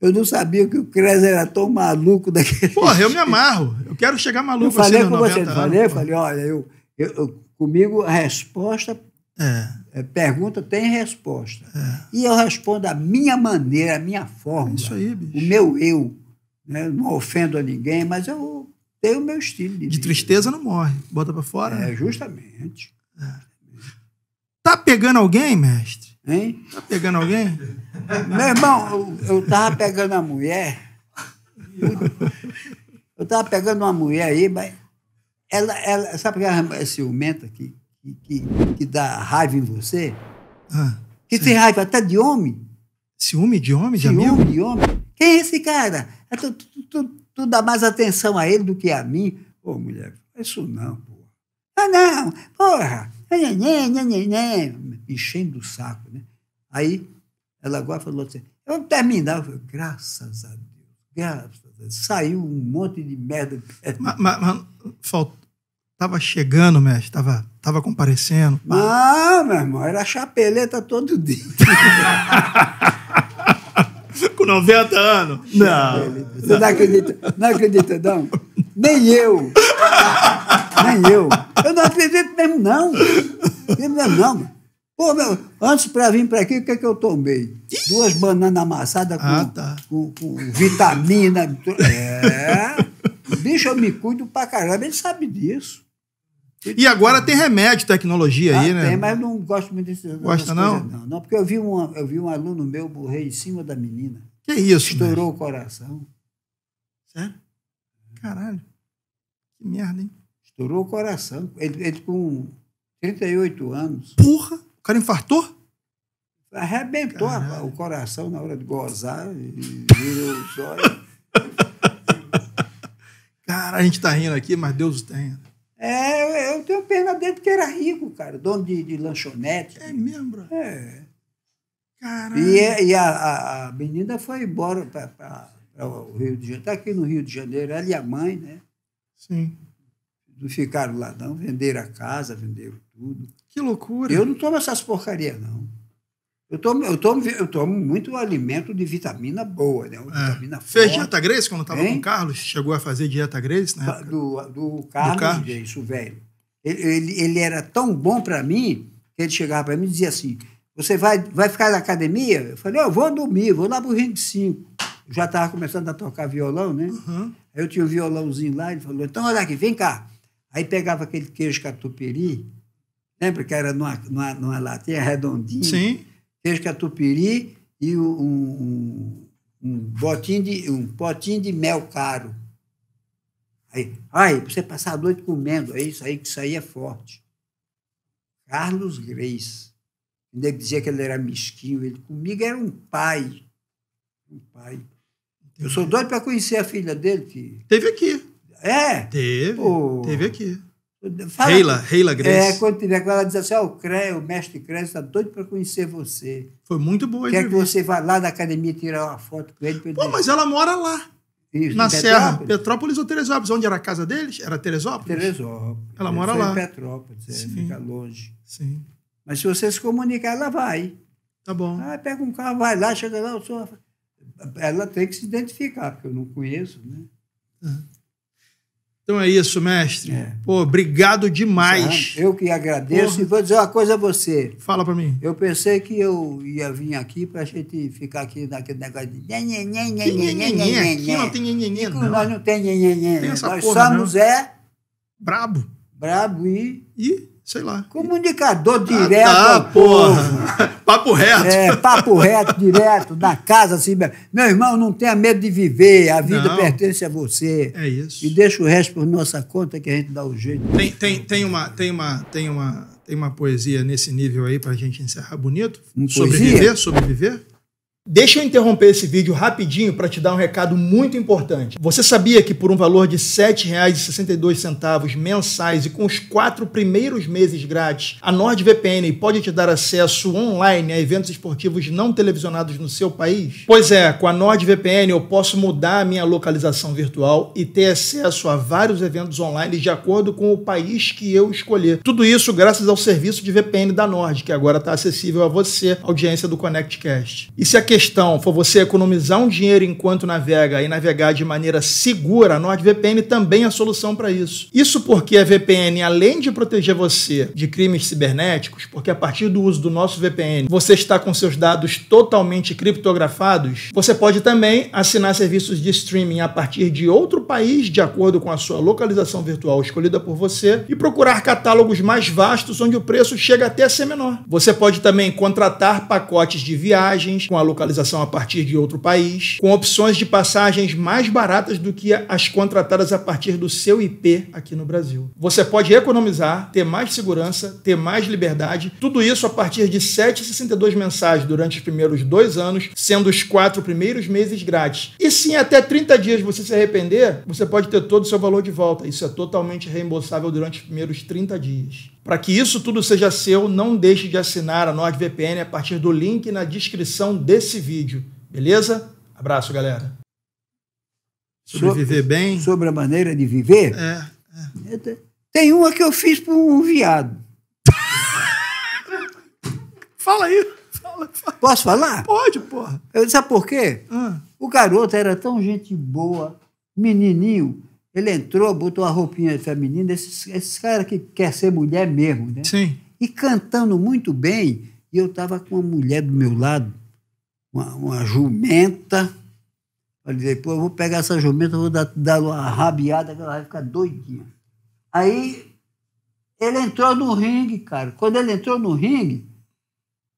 Eu não sabia que o Cres era tão maluco daquele. Porra, eu me amarro. Eu quero chegar maluco eu falei assim, com você, eu falei? Anos, falei, olha, eu, eu, eu, comigo a resposta. É. é pergunta tem resposta. É. E eu respondo a minha maneira, a minha forma. É isso aí, bicho. O meu eu. Né? Não ofendo a ninguém, mas eu tenho o meu estilo. De, de tristeza não morre. Bota para fora. É, né? justamente. É. Tá pegando alguém, mestre? Hein? Tá pegando alguém? Meu irmão, eu estava pegando a mulher. Eu estava pegando uma mulher aí, mas ela, ela sabe que ela é ciumenta que, que, que dá raiva em você? Ah, que tem raiva até de homem? Ciúme de homem, de Ciúme amigo? de homem. Quem é esse cara? É tu, tu, tu, tu, dá mais atenção a ele do que a mim. Ô, mulher, isso não, porra. Ah, não, porra. Nê, nê, enchendo o saco. Né? Aí ela agora falou assim: vamos terminar. Eu falei, graças a Deus, graças a Deus. Saiu um monte de merda. Mas, mas, mas faltou. Estava chegando, mestre, estava tava comparecendo. Ah, meu irmão, era chapeleta todo dia. Com 90 anos? Não. Você não acredita, não acredita, não? Nem eu. Nem eu. Eu não acredito mesmo, não. Mesmo, não. Pô, meu, antes para vir para aqui, o que, é que eu tomei? Duas bananas amassadas ah, com, ah, tá. com, com vitamina. é. Bicho, eu me cuido pra caramba, ele sabe disso. e agora tem remédio, tecnologia ah, aí, né? Tem, mas não gosto muito desse Gosta não? não? não? porque eu vi, uma, eu vi um aluno meu morrer em cima da menina. Que isso, Estourou né? o coração. Sério? Caralho. Que merda, hein? Estourou o coração. Ele, ele com 38 anos. Porra! cara infartou? Arrebentou a, o coração na hora de gozar e virou os olhos. Cara, a gente tá rindo aqui, mas Deus tem. É, eu, eu tenho pena dele porque era rico, cara, dono de, de lanchonete. É mesmo, bro? É. Caralho. E, é, e a, a, a, menina foi embora para o Rio de Janeiro. Está aqui no Rio de Janeiro, ela e a mãe, né? Sim. Não ficaram lá, não. Venderam a casa, venderam tudo. Que loucura! Eu não tomo essas porcarias, não. Eu tomo, eu, tomo, eu tomo muito alimento de vitamina boa, né? É. Vitamina Fez forte. dieta Grace quando estava com o Carlos? Chegou a fazer dieta Grace, né? Do, do Carlos, do Carlos. isso, velho. Ele, ele, ele era tão bom para mim que ele chegava para mim e dizia assim: Você vai, vai ficar na academia? Eu falei: Eu vou dormir, vou lá pro 25. já estava começando a tocar violão, né? Uhum. Aí eu tinha um violãozinho lá, ele falou: Então, olha aqui, vem cá. Aí pegava aquele queijo catupiry, lembra que era numa, numa, numa latinha redondinha? Sim. Queijo catupiry e um, um, um, botinho de, um potinho de mel caro. Aí, aí você passar a noite comendo, é isso aí, que isso aí é forte. Carlos Greis. Ainda dizia que ele era mesquinho, ele comigo era um pai. Um pai. Eu sou doido para conhecer a filha dele. Que... Teve aqui. É? Teve. Teve aqui. Reila, Reila é, Grace. É, quando tiver com ela, diz assim: oh, o, o mestre Cré está doido para conhecer você. Foi muito boa, Quer que você vá lá na academia tirar uma foto com ele. Pô, mas ela mora lá. Isso, na Serra, Petrópolis? ou Teresópolis? Onde era a casa deles? Era Teresópolis? Teresópolis. Ela mora lá. Petrópolis, é, fica longe. Sim. Mas se você se comunicar, ela vai. Tá bom. Ah, pega um carro, vai lá, chega lá, eu sou. Ela tem que se identificar, porque eu não conheço, né? Uhum. Então é isso, mestre. É. Pô, obrigado demais. Eu que agradeço e vou dizer uma coisa a você. Fala para mim. Eu pensei que eu ia vir aqui para a gente ficar aqui naquele negócio de. Aqui não tem nhe, não. Nós não tem nhe, nhe, nhe. Nós somos é. Brabo. Brabo e. E? sei lá. Comunicador ah, direto. Ah, tá, porra. papo reto. É, papo reto, direto, da casa assim. Meu irmão, não tenha medo de viver, a vida não. pertence a você. É isso. E deixa o resto por nossa conta que a gente dá o jeito. Tem, tem, tem, uma, tem, uma, tem, uma, tem uma poesia nesse nível aí pra gente encerrar bonito? sobreviver, poesia? sobreviver? Deixa eu interromper esse vídeo rapidinho para te dar um recado muito importante. Você sabia que por um valor de R$ 7,62 mensais e com os quatro primeiros meses grátis, a NordVPN pode te dar acesso online a eventos esportivos não televisionados no seu país? Pois é, com a NordVPN eu posso mudar a minha localização virtual e ter acesso a vários eventos online de acordo com o país que eu escolher. Tudo isso graças ao serviço de VPN da Nord, que agora está acessível a você, audiência do ConnectCast. E se aqui questão for você economizar um dinheiro enquanto navega e navegar de maneira segura, a NordVPN também é a solução para isso. Isso porque a VPN, além de proteger você de crimes cibernéticos, porque a partir do uso do nosso VPN você está com seus dados totalmente criptografados, você pode também assinar serviços de streaming a partir de outro país, de acordo com a sua localização virtual escolhida por você, e procurar catálogos mais vastos onde o preço chega até a ser menor. Você pode também contratar pacotes de viagens com a localização localização a partir de outro país, com opções de passagens mais baratas do que as contratadas a partir do seu IP aqui no Brasil. Você pode economizar, ter mais segurança, ter mais liberdade, tudo isso a partir de 7,62 mensais durante os primeiros dois anos, sendo os quatro primeiros meses grátis. E se em até 30 dias você se arrepender, você pode ter todo o seu valor de volta. Isso é totalmente reembolsável durante os primeiros 30 dias. Para que isso tudo seja seu, não deixe de assinar a NordVPN a partir do link na descrição desse vídeo. Beleza? Abraço, galera. Sobreviver viver bem. Sobre a maneira de viver? É. é. Tem uma que eu fiz para um viado. fala aí. Fala, fala. Posso falar? Pode, porra. Eu, sabe por quê? Hum. O garoto era tão gente boa, menininho, ele entrou, botou uma roupinha feminina, esses, esses caras que quer ser mulher mesmo, né? Sim. E cantando muito bem, e eu estava com uma mulher do meu lado, uma, uma jumenta. Falei, pô, eu vou pegar essa jumenta, vou dar, dar uma rabiada que ela vai ficar doidinha. Aí ele entrou no ringue, cara. Quando ele entrou no ringue,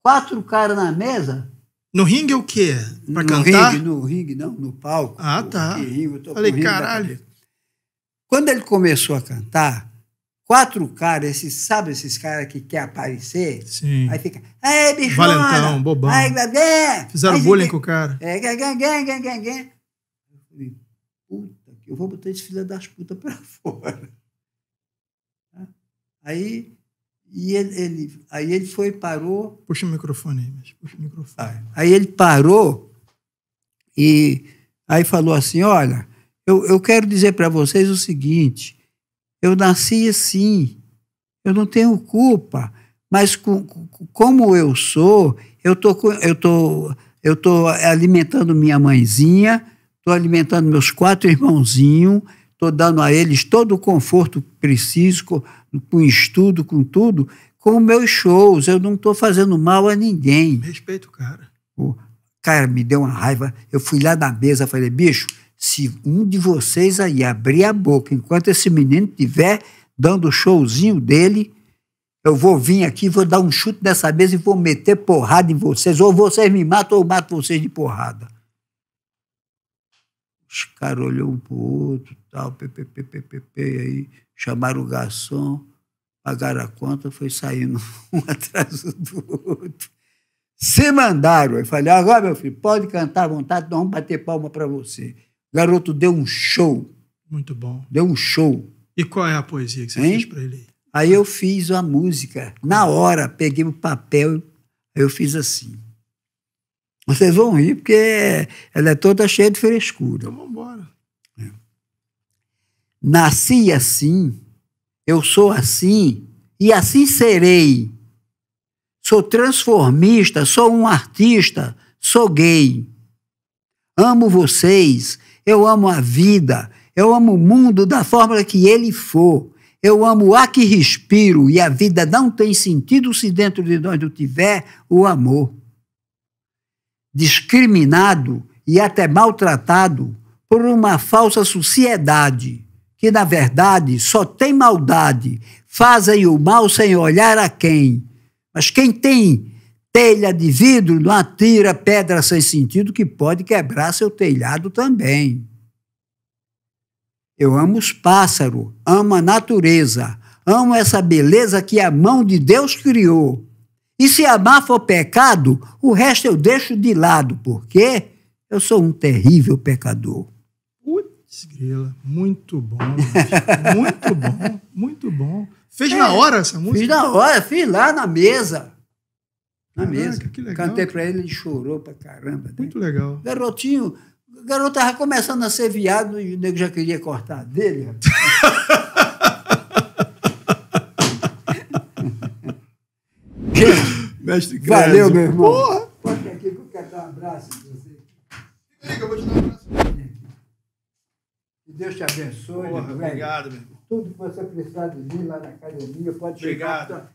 quatro caras na mesa. No ringue é o quê? Pra no cantar? Ringue, no ringue, não, no palco. Ah, tá. Ringue, eu tô Falei, caralho. Quando ele começou a cantar, quatro caras, esses, sabe esses caras que quer aparecer? Sim. Aí fica, aí bicho, Valentão, bobão. Aí, é, Fizeram aí, bullying com o cara. É, gan, gan, gan, gan, Eu falei, puta, eu vou botar esse filho das putas pra fora. Aí, e ele, ele, aí ele foi parou... Puxa o microfone aí, mas puxa o microfone. Aí, aí ele parou e aí falou assim, olha... Eu, eu quero dizer para vocês o seguinte: eu nasci assim, eu não tenho culpa, mas com, como eu sou, eu tô, eu tô, eu tô alimentando minha mãezinha, estou alimentando meus quatro irmãozinhos, estou dando a eles todo o conforto preciso, com, com estudo, com tudo, com meus shows. Eu não estou fazendo mal a ninguém. Respeito, cara. O cara me deu uma raiva. Eu fui lá na mesa, falei, bicho, se um de vocês aí abrir a boca enquanto esse menino estiver dando o showzinho dele, eu vou vir aqui, vou dar um chute nessa mesa e vou meter porrada em vocês. Ou vocês me matam ou eu mato vocês de porrada. Os caras olhou um pro outro, tal, pppppp, aí chamaram o garçom, pagaram a conta, foi saindo um atrás do outro. Se mandaram. Eu falei, agora, meu filho, pode cantar à vontade, nós vamos bater palma para você. Garoto deu um show. Muito bom. Deu um show. E qual é a poesia que você hein? fez para ele? Aí eu fiz a música. Na hora, peguei o papel, eu fiz assim. Vocês vão rir, porque ela é toda cheia de frescura. Então, embora. É. Nasci assim, eu sou assim, e assim serei. Sou transformista, sou um artista, sou gay. Amo vocês eu amo a vida, eu amo o mundo da forma que ele for. Eu amo a que respiro e a vida não tem sentido se dentro de nós não tiver o amor. Discriminado e até maltratado por uma falsa sociedade que, na verdade, só tem maldade, fazem o mal sem olhar a quem. Mas quem tem telha de vidro, não atira pedra sem sentido que pode quebrar seu telhado também. Eu amo os pássaros, amo a natureza, amo essa beleza que a mão de Deus criou. E se amar for pecado, o resto eu deixo de lado, porque eu sou um terrível pecador. Putz, grila, muito bom. muito bom, muito bom. Fez é, na hora essa música? Fiz na hora, fiz lá na mesa na mesa. Que legal. Cantei para ele, ele chorou para caramba. Né? Muito legal. Garotinho, o garoto estava começando a ser viado e o nego já queria cortar dele. Mestre Creso. Valeu, meu irmão. Porra. Pode aqui eu quero dar um abraço para você. eu vou te dar um abraço. Que Deus te abençoe. Porra, obrigado, meu irmão. Tudo que você precisar de mim lá na academia, pode obrigado. chegar.